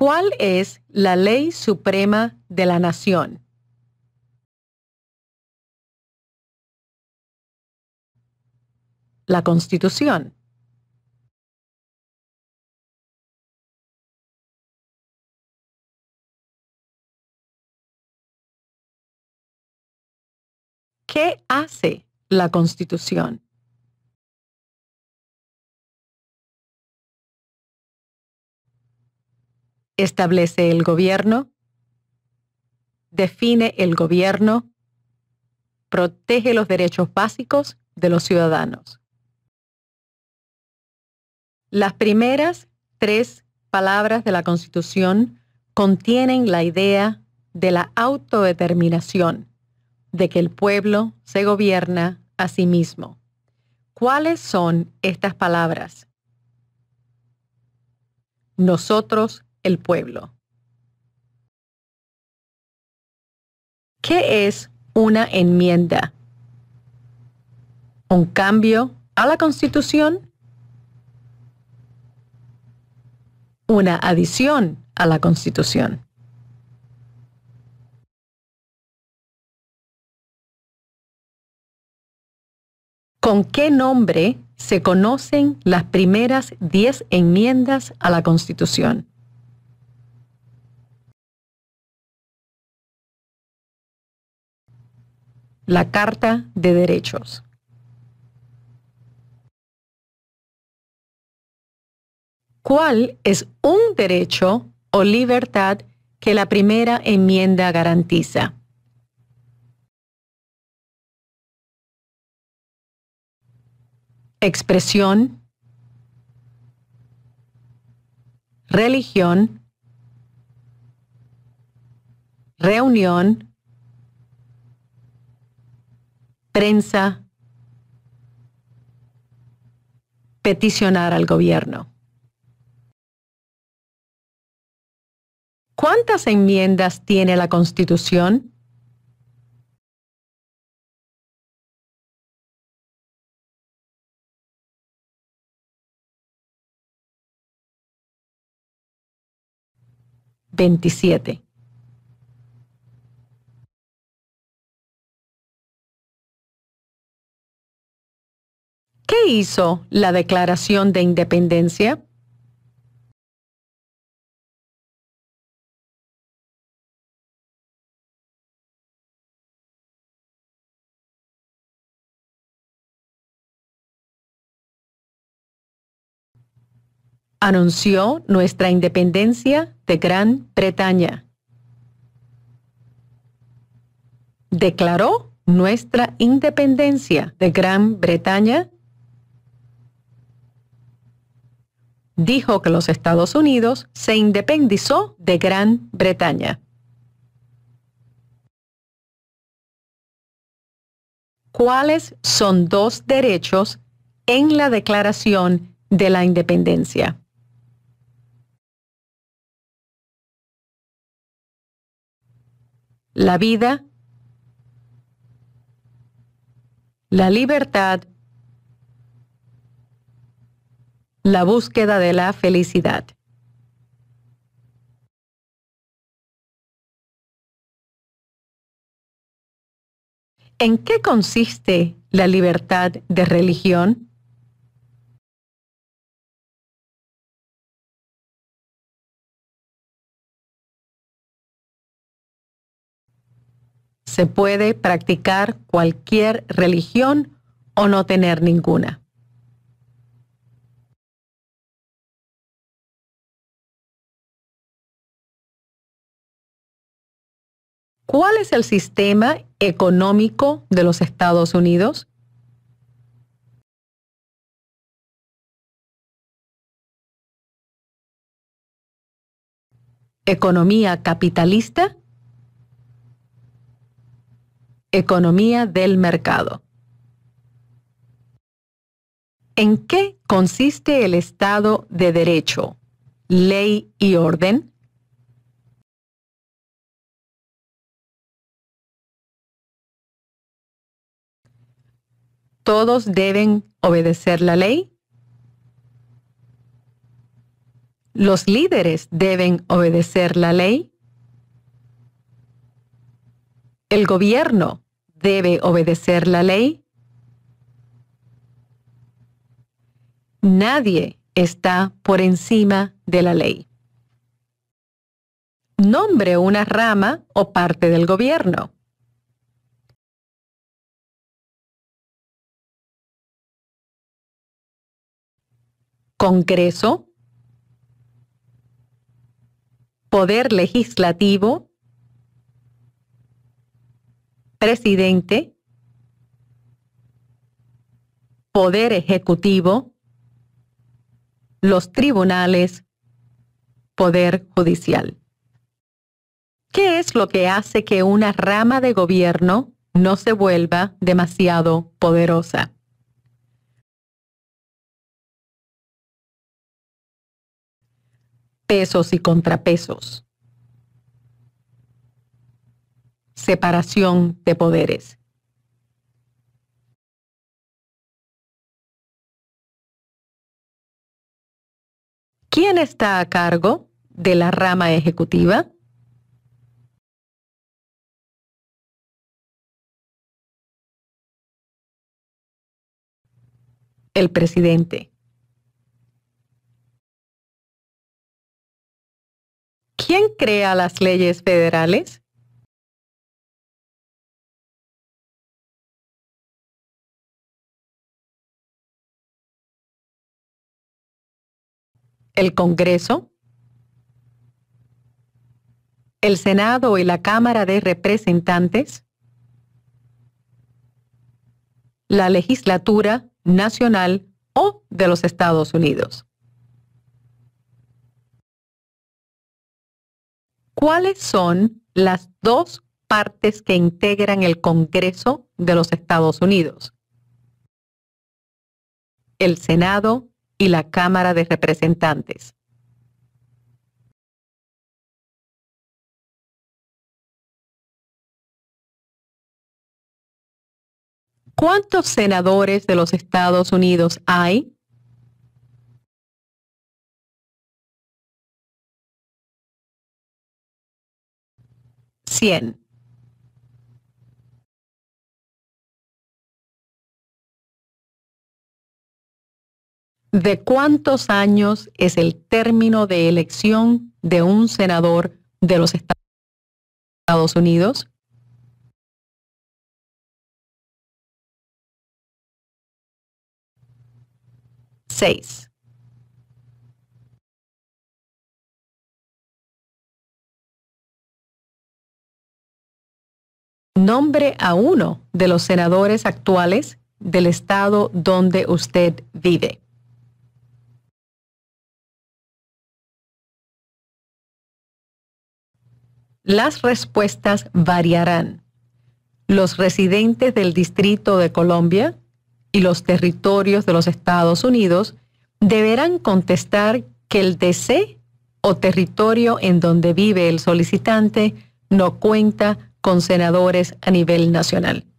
¿Cuál es la ley suprema de la nación? La Constitución. ¿Qué hace la Constitución? establece el gobierno, define el gobierno, protege los derechos básicos de los ciudadanos. Las primeras tres palabras de la Constitución contienen la idea de la autodeterminación, de que el pueblo se gobierna a sí mismo. ¿Cuáles son estas palabras? Nosotros el pueblo. ¿Qué es una enmienda? ¿Un cambio a la Constitución? ¿Una adición a la Constitución? ¿Con qué nombre se conocen las primeras diez enmiendas a la Constitución? la Carta de Derechos. ¿Cuál es un derecho o libertad que la primera enmienda garantiza? Expresión, religión, reunión, prensa peticionar al gobierno. ¿Cuántas enmiendas tiene la Constitución? Veintisiete. qué hizo la Declaración de Independencia? anunció nuestra independencia de Gran Bretaña. Declaró nuestra independencia de Gran Bretaña dijo que los Estados Unidos se independizó de Gran Bretaña. ¿Cuáles son dos derechos en la Declaración de la Independencia? La vida, la libertad la búsqueda de la felicidad. ¿En qué consiste la libertad de religión? Se puede practicar cualquier religión o no tener ninguna. ¿Cuál es el sistema económico de los Estados Unidos? Economía capitalista. Economía del mercado. ¿En qué consiste el Estado de Derecho, ley y orden? todos deben obedecer la ley. Los líderes deben obedecer la ley. El gobierno debe obedecer la ley. Nadie está por encima de la ley. Nombre una rama o parte del gobierno. Congreso, Poder Legislativo, Presidente, Poder Ejecutivo, los tribunales, Poder Judicial. ¿Qué es lo que hace que una rama de gobierno no se vuelva demasiado poderosa? pesos y contrapesos. Separación de poderes. ¿Quién está a cargo de la rama ejecutiva? El presidente. ¿Quién crea las leyes federales? ¿El Congreso? ¿El Senado y la Cámara de Representantes? ¿La legislatura nacional o de los Estados Unidos? ¿cuáles son las dos partes que integran el Congreso de los Estados Unidos? El Senado y la Cámara de Representantes. ¿Cuántos senadores de los Estados Unidos hay? 100. ¿De cuántos años es el término de elección de un senador de los Estados Unidos? Seis. nombre a uno de los senadores actuales del estado donde usted vive. Las respuestas variarán. Los residentes del Distrito de Colombia y los territorios de los Estados Unidos deberán contestar que el DC o territorio en donde vive el solicitante no cuenta con senadores a nivel nacional.